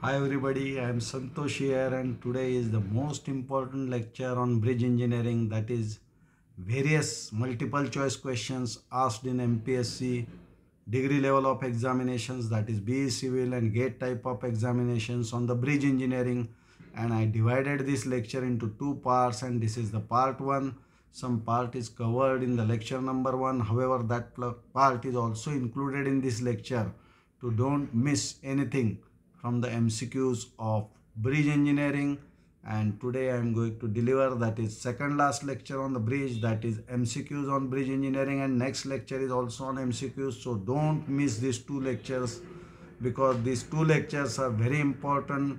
Hi everybody, I am Santosh here and today is the most important lecture on bridge engineering that is various multiple choice questions asked in MPSC degree level of examinations that is BE civil and gate type of examinations on the bridge engineering and I divided this lecture into two parts and this is the part 1 some part is covered in the lecture number 1 however that part is also included in this lecture to don't miss anything from the MCQs of bridge engineering and today I am going to deliver that is second last lecture on the bridge that is MCQs on bridge engineering and next lecture is also on MCQs so don't miss these two lectures because these two lectures are very important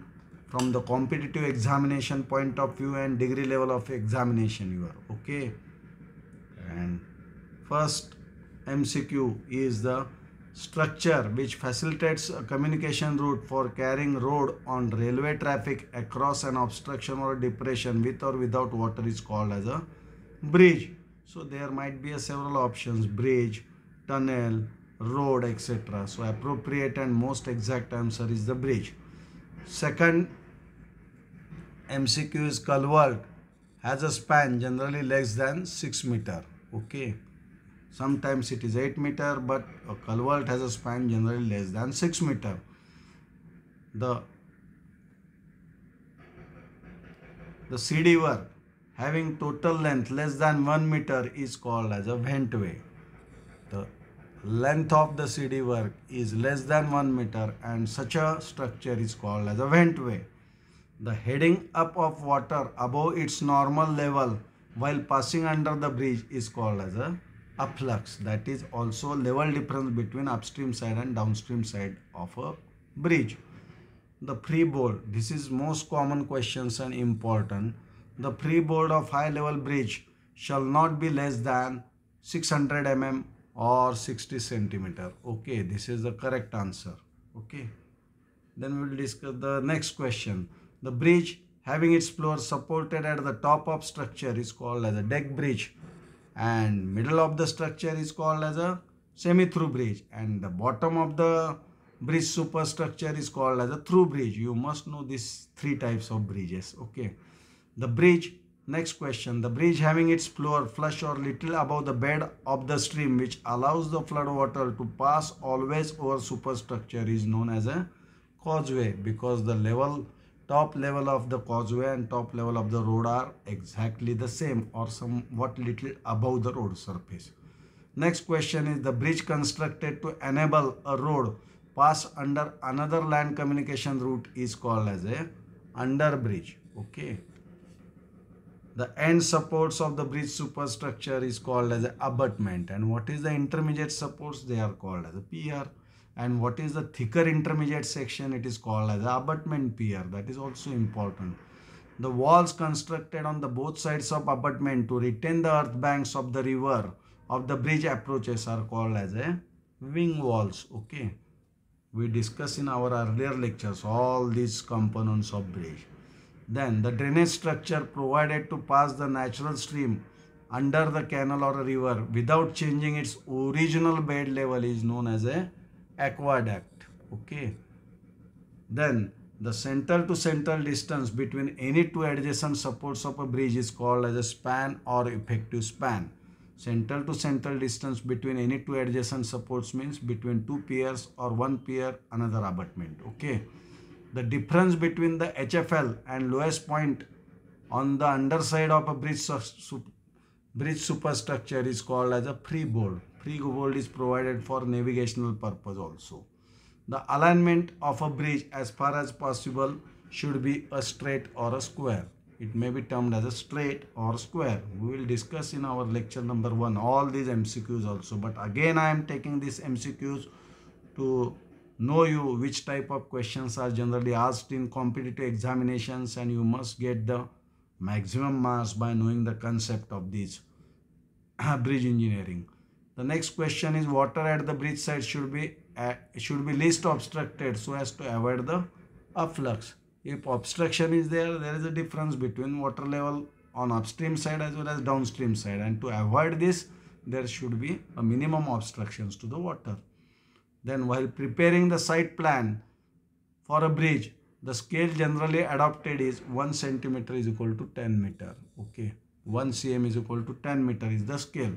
from the competitive examination point of view and degree level of examination you are okay and first MCQ is the structure which facilitates a communication route for carrying road on railway traffic across an obstruction or depression with or without water is called as a bridge. So there might be a several options, bridge, tunnel, road, etc. So appropriate and most exact answer is the bridge. Second MCQ is culvert has a span generally less than 6 meter. Okay. Sometimes it is 8 meter, but a culvert has a span generally less than 6 meter. The, the CD work having total length less than 1 meter is called as a ventway. The length of the CD work is less than 1 meter and such a structure is called as a ventway. The heading up of water above its normal level while passing under the bridge is called as a upflux that is also level difference between upstream side and downstream side of a bridge the freeboard this is most common questions and important the freeboard of high level bridge shall not be less than 600 mm or 60 centimeter okay this is the correct answer okay then we will discuss the next question the bridge having its floor supported at the top of structure is called as a deck bridge and middle of the structure is called as a semi-through bridge and the bottom of the bridge superstructure is called as a through bridge. You must know these three types of bridges. Okay. The bridge, next question. The bridge having its floor flush or little above the bed of the stream which allows the flood water to pass always over superstructure is known as a causeway because the level top level of the causeway and top level of the road are exactly the same or somewhat little above the road surface. Next question is the bridge constructed to enable a road pass under another land communication route is called as a under bridge. Okay. The end supports of the bridge superstructure is called as abutment and what is the intermediate supports they are called as a PR and what is the thicker intermediate section it is called as abutment pier that is also important the walls constructed on the both sides of abutment to retain the earth banks of the river of the bridge approaches are called as a wing walls okay we discuss in our earlier lectures all these components of bridge then the drainage structure provided to pass the natural stream under the canal or river without changing its original bed level is known as a aqueduct okay then the center to central distance between any two adjacent supports of a bridge is called as a span or effective span Central to central distance between any two adjacent supports means between two piers or one pier another abutment okay the difference between the hfl and lowest point on the underside of a bridge, bridge superstructure is called as a freeboard free gold is provided for navigational purpose also. The alignment of a bridge as far as possible should be a straight or a square. It may be termed as a straight or square. We will discuss in our lecture number 1 all these MCQs also. But again I am taking these MCQs to know you which type of questions are generally asked in competitive examinations and you must get the maximum marks by knowing the concept of these bridge engineering. The next question is water at the bridge side should be uh, should be least obstructed so as to avoid the afflux. If obstruction is there, there is a difference between water level on upstream side as well as downstream side and to avoid this there should be a minimum obstructions to the water. Then while preparing the site plan for a bridge, the scale generally adopted is 1 centimeter is equal to 10 meter. Okay, 1 cm is equal to 10 meter is the scale.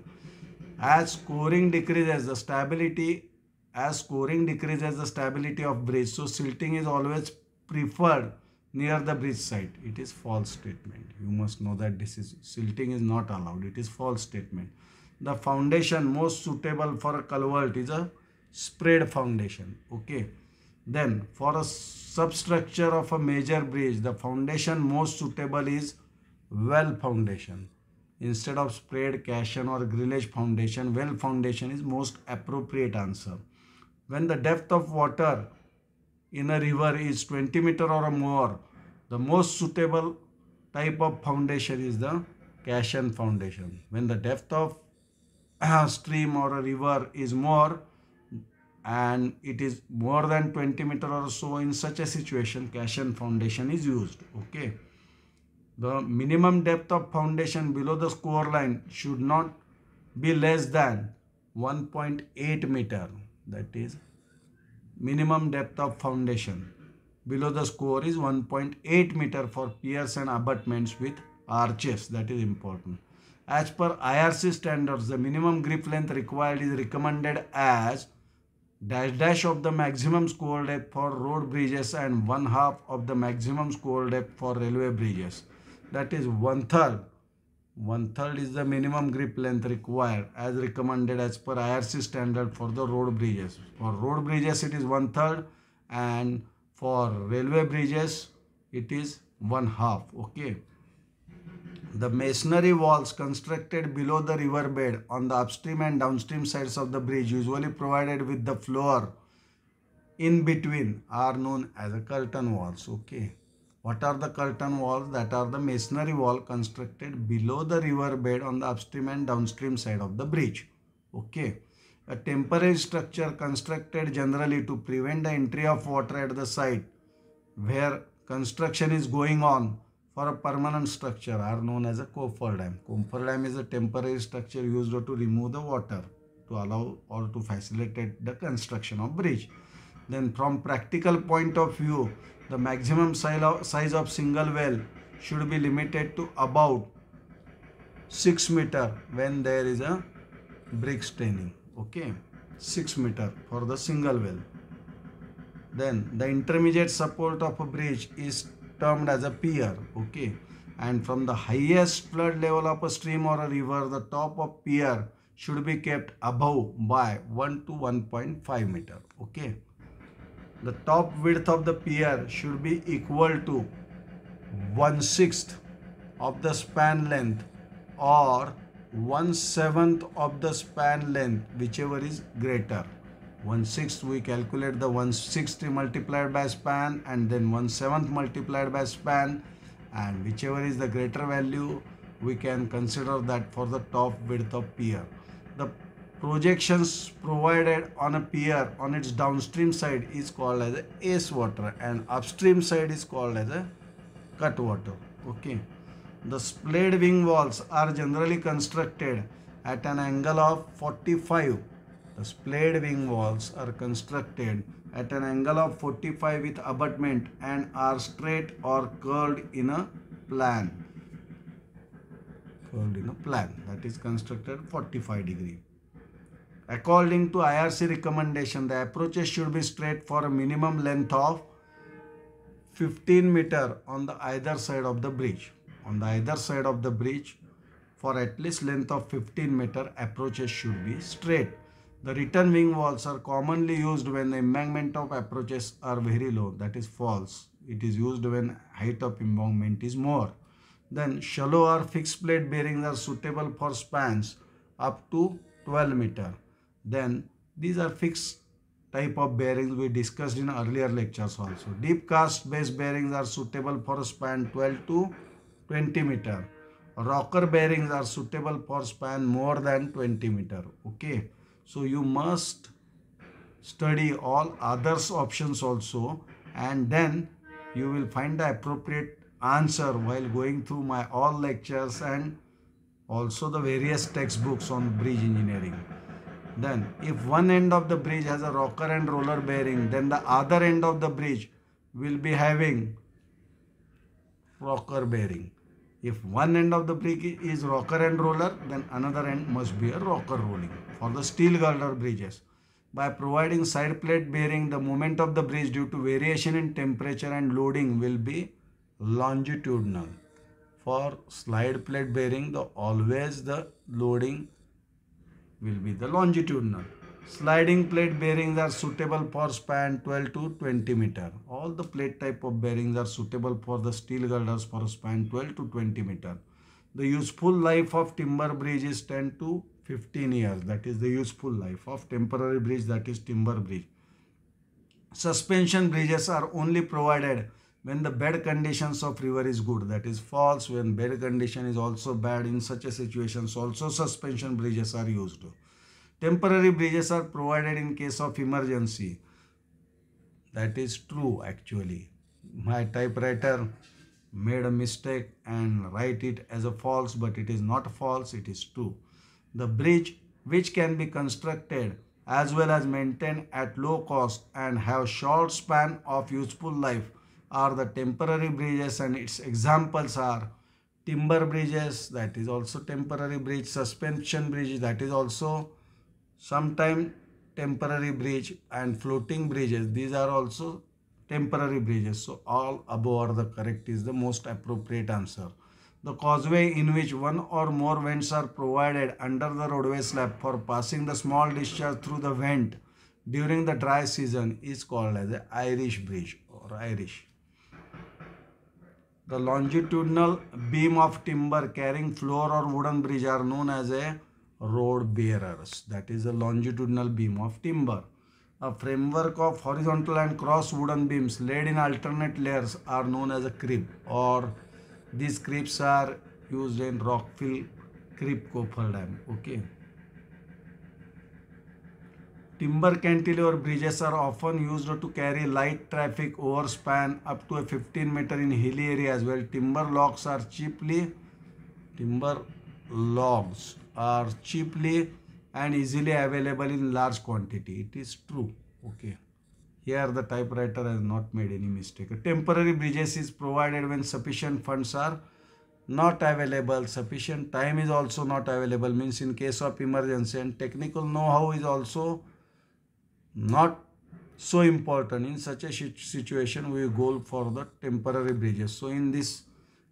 As scoring decreases, the stability, as scoring decreases the stability of bridge. So silting is always preferred near the bridge site. It is false statement. You must know that this is silting is not allowed. It is false statement. The foundation most suitable for a culvert is a spread foundation. Okay. Then for a substructure of a major bridge, the foundation most suitable is well foundation instead of spread cation or grillage foundation well foundation is most appropriate answer when the depth of water in a river is 20 meter or more the most suitable type of foundation is the cation foundation when the depth of a stream or a river is more and it is more than 20 meter or so in such a situation cation foundation is used okay the minimum depth of foundation below the score line should not be less than 1.8 meter. That is minimum depth of foundation. Below the score is 1.8 meter for piers and abutments with arches. That is important. As per IRC standards, the minimum grip length required is recommended as dash dash of the maximum score depth for road bridges and one half of the maximum score depth for railway bridges that is one third. One third is the minimum grip length required as recommended as per IRC standard for the road bridges. For road bridges it is one third and for railway bridges it is one half. Okay. The masonry walls constructed below the riverbed on the upstream and downstream sides of the bridge usually provided with the floor in between are known as the curtain walls. Okay. What are the curtain walls? That are the masonry wall constructed below the river bed on the upstream and downstream side of the bridge. Okay. A temporary structure constructed generally to prevent the entry of water at the site where construction is going on for a permanent structure are known as a coffer dam. Coffer dam is a temporary structure used to remove the water to allow or to facilitate the construction of bridge. Then from practical point of view, the maximum size of single well should be limited to about 6 meter when there is a brick staining. Okay, 6 meter for the single well. Then the intermediate support of a bridge is termed as a pier. Okay, and from the highest flood level of a stream or a river, the top of pier should be kept above by 1 to 1.5 meter. Okay the top width of the pier should be equal to one-sixth of the span length or one-seventh of the span length whichever is greater. One-sixth we calculate the one-sixth multiplied by span and then one-seventh multiplied by span and whichever is the greater value we can consider that for the top width of pier. The projections provided on a pier on its downstream side is called as a ace water and upstream side is called as a cut water okay the splayed wing walls are generally constructed at an angle of 45 the splayed wing walls are constructed at an angle of 45 with abutment and are straight or curled in a plan Curled in a plan that is constructed 45 degree According to IRC recommendation, the approaches should be straight for a minimum length of 15 meter on the either side of the bridge. On the either side of the bridge, for at least length of 15 meter, approaches should be straight. The return wing walls are commonly used when the embankment of approaches are very low. That is false. It is used when height of embankment is more. Then shallow or fixed plate bearings are suitable for spans up to 12 meter then these are fixed type of bearings we discussed in earlier lectures also. Deep cast base bearings are suitable for span 12 to 20 meter. Rocker bearings are suitable for span more than 20 meter. Okay. So you must study all others options also and then you will find the appropriate answer while going through my all lectures and also the various textbooks on bridge engineering. Then if one end of the bridge has a rocker and roller bearing, then the other end of the bridge will be having rocker bearing. If one end of the bridge is rocker and roller, then another end must be a rocker rolling for the steel girder bridges. By providing side plate bearing, the moment of the bridge due to variation in temperature and loading will be longitudinal. For slide plate bearing, the always the loading will be the longitudinal. Sliding plate bearings are suitable for span 12 to 20 meter. All the plate type of bearings are suitable for the steel girders for span 12 to 20 meter. The useful life of timber bridge is 10 to 15 years. That is the useful life of temporary bridge that is timber bridge. Suspension bridges are only provided when the bed conditions of river is good that is false when bed condition is also bad in such a situations also suspension bridges are used temporary bridges are provided in case of emergency that is true actually my typewriter made a mistake and write it as a false but it is not false it is true the bridge which can be constructed as well as maintained at low cost and have short span of useful life are the temporary bridges and its examples are timber bridges that is also temporary bridge suspension bridge that is also sometime temporary bridge and floating bridges these are also temporary bridges so all above are the correct is the most appropriate answer the causeway in which one or more vents are provided under the roadway slab for passing the small discharge through the vent during the dry season is called as the Irish bridge or Irish the longitudinal beam of timber carrying floor or wooden bridge are known as a road bearers. That is a longitudinal beam of timber. A framework of horizontal and cross wooden beams laid in alternate layers are known as a crib or these cribs are used in Rockville Crib cofferdam. Dam. Okay. Timber cantilever bridges are often used to carry light traffic over span up to 15 meter in hilly areas well. timber logs are cheaply timber logs are cheaply and easily available in large quantity. It is true. Okay. Here the typewriter has not made any mistake. A temporary bridges is provided when sufficient funds are not available. Sufficient time is also not available means in case of emergency and technical know-how is also not so important. In such a situation, we go for the temporary bridges. So in this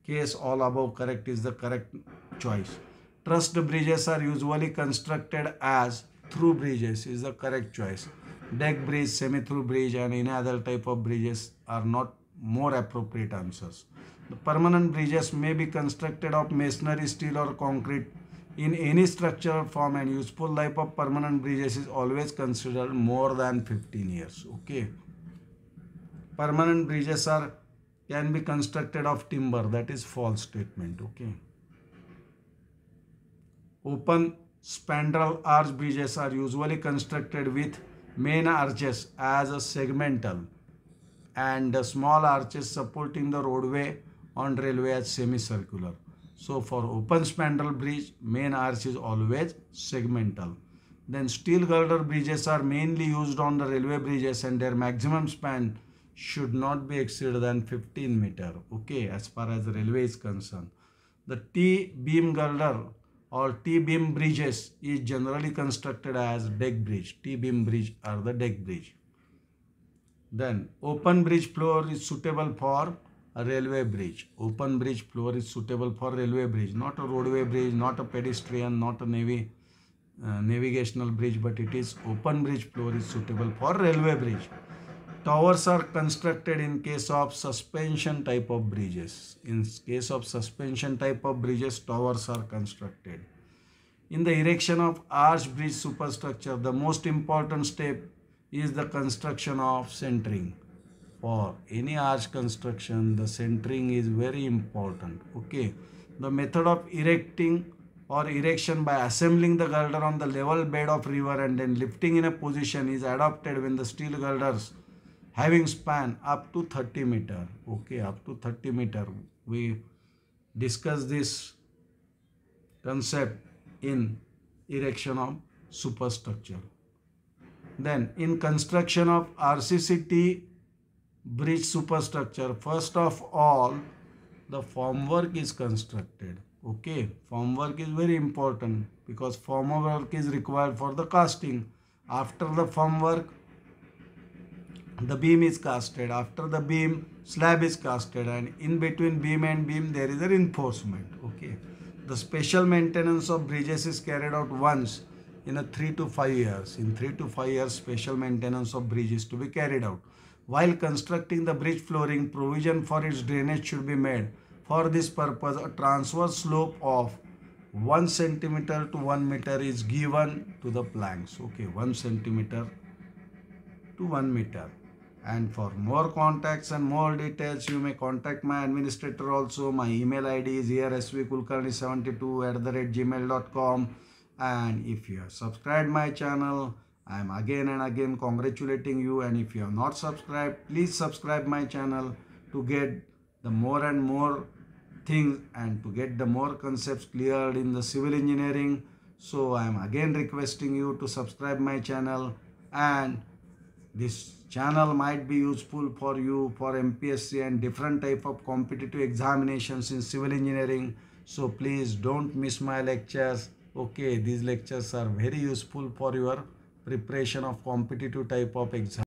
case, all above correct is the correct choice. Trust bridges are usually constructed as through bridges is the correct choice. Deck bridge, semi-through bridge and any other type of bridges are not more appropriate answers. The permanent bridges may be constructed of masonry, steel or concrete in any structural form and useful life of permanent bridges is always considered more than 15 years okay permanent bridges are can be constructed of timber that is false statement okay open spandrel arch bridges are usually constructed with main arches as a segmental and small arches supporting the roadway on railway as semicircular so for open spandrel bridge, main arch is always segmental. Then steel girder bridges are mainly used on the railway bridges and their maximum span should not be exceeded than 15 meter. Okay, as far as railway is concerned. The T-beam girder or T-beam bridges is generally constructed as deck bridge. T-beam bridge or the deck bridge. Then open bridge floor is suitable for a railway bridge. Open bridge floor is suitable for railway bridge, not a roadway bridge, not a pedestrian, not a navy, uh, navigational bridge, but it is open bridge floor is suitable for railway bridge. Towers are constructed in case of suspension type of bridges. In case of suspension type of bridges, towers are constructed. In the erection of arch bridge superstructure, the most important step is the construction of centering for any arch construction the centering is very important okay the method of erecting or erection by assembling the girder on the level bed of river and then lifting in a position is adopted when the steel girders having span up to 30 meter okay up to 30 meter we discuss this concept in erection of superstructure then in construction of rcct bridge superstructure first of all the formwork is constructed okay formwork is very important because formwork is required for the casting after the formwork the beam is casted after the beam slab is casted and in between beam and beam there is a reinforcement okay the special maintenance of bridges is carried out once in a 3 to 5 years in 3 to 5 years special maintenance of bridges to be carried out while constructing the bridge flooring, provision for its drainage should be made. For this purpose, a transverse slope of 1 centimeter to 1 meter is given to the planks. Okay, 1 centimeter to 1 meter. And for more contacts and more details, you may contact my administrator also. My email ID is here svkulkarni72 at the rate gmail.com. And if you have subscribed my channel, I am again and again congratulating you and if you have not subscribed, please subscribe my channel to get the more and more things and to get the more concepts cleared in the civil engineering. So I am again requesting you to subscribe my channel and this channel might be useful for you for MPSC and different type of competitive examinations in civil engineering. So please don't miss my lectures. Okay, these lectures are very useful for your preparation of competitive type of exam